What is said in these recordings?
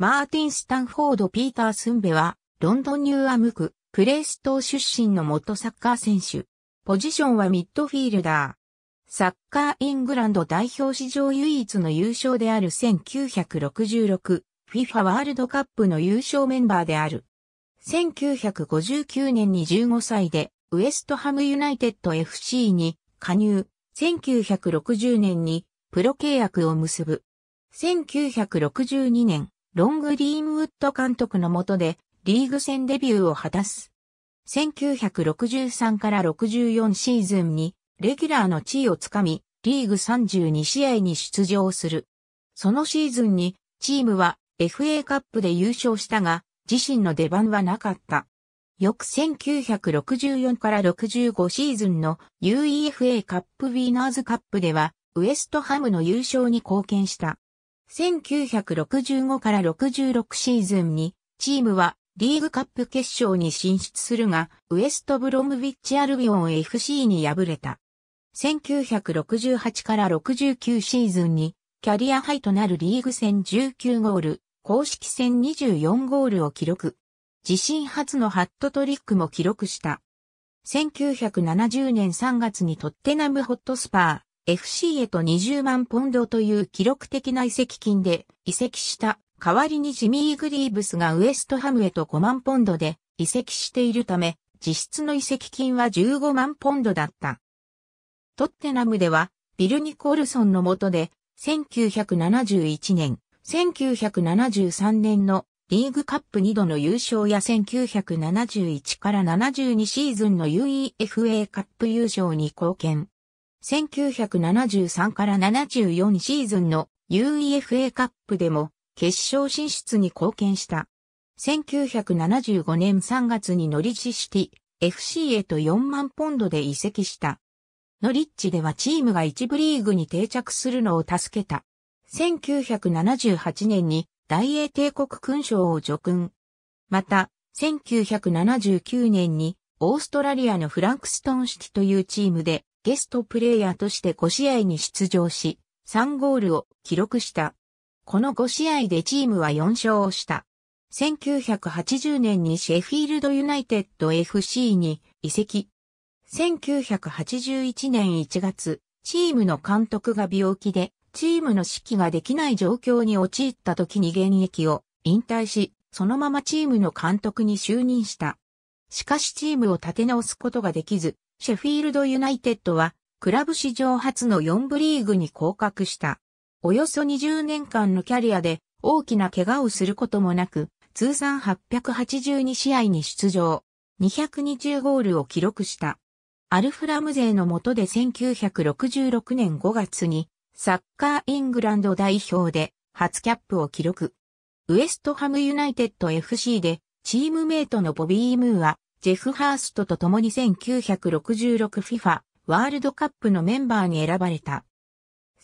マーティン・スタンフォード・ピーター・スンベは、ロンドン・ニューアムク、プレイスー出身の元サッカー選手。ポジションはミッドフィールダー。サッカーイングランド代表史上唯一の優勝である1966 FIFA ワールドカップの優勝メンバーである。1959年に15歳でウエストハムユナイテッド FC に加入。1960年にプロ契約を結ぶ。1962年ロン・グリーンウッド監督の下でリーグ戦デビューを果たす。1963から64シーズンにレギュラーの地位をつかみ、リーグ32試合に出場する。そのシーズンにチームは FA カップで優勝したが、自身の出番はなかった。翌1964から65シーズンの UEFA カップウィーナーズカップでは、ウエストハムの優勝に貢献した。1965から66シーズンに、チームはリーグカップ決勝に進出するが、ウエストブロムビッチアルビオン FC に敗れた。1968から69シーズンに、キャリアハイとなるリーグ戦19ゴール、公式戦24ゴールを記録。自身初のハットトリックも記録した。1970年3月にトッテナムホットスパー、FC へと20万ポンドという記録的な移籍金で移籍した代わりにジミー・グリーブスがウエストハムへと5万ポンドで移籍しているため、実質の移籍金は15万ポンドだった。トッテナムでは、ビル・ニコルソンの下で、1971年、1973年のリーグカップ2度の優勝や1971から72シーズンの UEFA カップ優勝に貢献。1973から74シーズンの UEFA カップでも決勝進出に貢献した。1975年3月にノリッジシティ FC へと4万ポンドで移籍した。ノリッジではチームが一部リーグに定着するのを助けた。1978年に大英帝国勲章を除勲。また、1979年にオーストラリアのフランクストンシティというチームでゲストプレイヤーとして5試合に出場し、3ゴールを記録した。この5試合でチームは4勝をした。1980年にシェフィールドユナイテッド FC に移籍。1981年1月、チームの監督が病気で、チームの指揮ができない状況に陥った時に現役を引退し、そのままチームの監督に就任した。しかしチームを立て直すことができず、シェフィールドユナイテッドは、クラブ史上初の4部リーグに降格した。およそ20年間のキャリアで大きな怪我をすることもなく、通算882試合に出場、220ゴールを記録した。アルフラム勢の下で1966年5月に、サッカーイングランド代表で初キャップを記録。ウエストハムユナイテッド FC で、チームメイトのボビー・ムーア、ジェフ・ハーストと共に1966 FIFA ワールドカップのメンバーに選ばれた。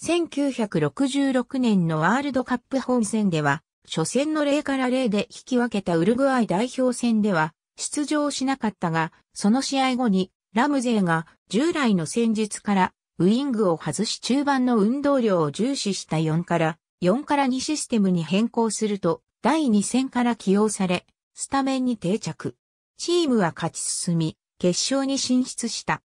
1966年のワールドカップ本戦では、初戦の0から0で引き分けたウルグアイ代表戦では出場しなかったが、その試合後にラムゼーが従来の戦術からウィングを外し中盤の運動量を重視した4から4から2システムに変更すると第2戦から起用され、スタメンに定着。チームは勝ち進み、決勝に進出した。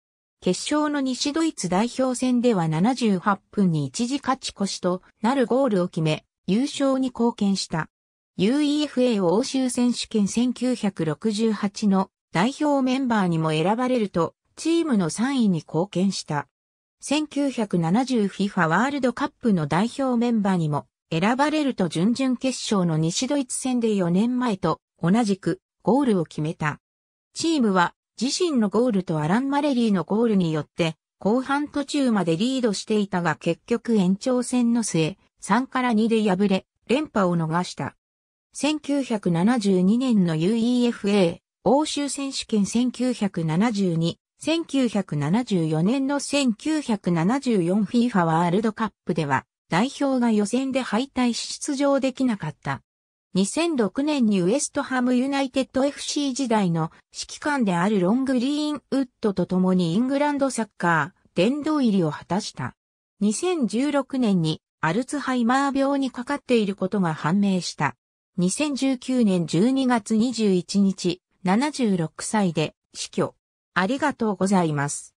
決勝の西ドイツ代表戦では78分に一時勝ち越しとなるゴールを決め、優勝に貢献した。UEFA 欧州選手権1968の代表メンバーにも選ばれると、チームの3位に貢献した。1970FIFA ワールドカップの代表メンバーにも選ばれると準々決勝の西ドイツ戦で4年前と同じくゴールを決めた。チームは自身のゴールとアラン・マレリーのゴールによって後半途中までリードしていたが結局延長戦の末3から2で敗れ連覇を逃した。1972年の UEFA 欧州選手権1972 1974年の 1974FIFA ワールドカップでは代表が予選で敗退し出場できなかった。2006年にウエストハムユナイテッド FC 時代の指揮官であるロングリーンウッドと共にイングランドサッカー殿堂入りを果たした。2016年にアルツハイマー病にかかっていることが判明した。2019年12月21日、76歳で死去。ありがとうございます。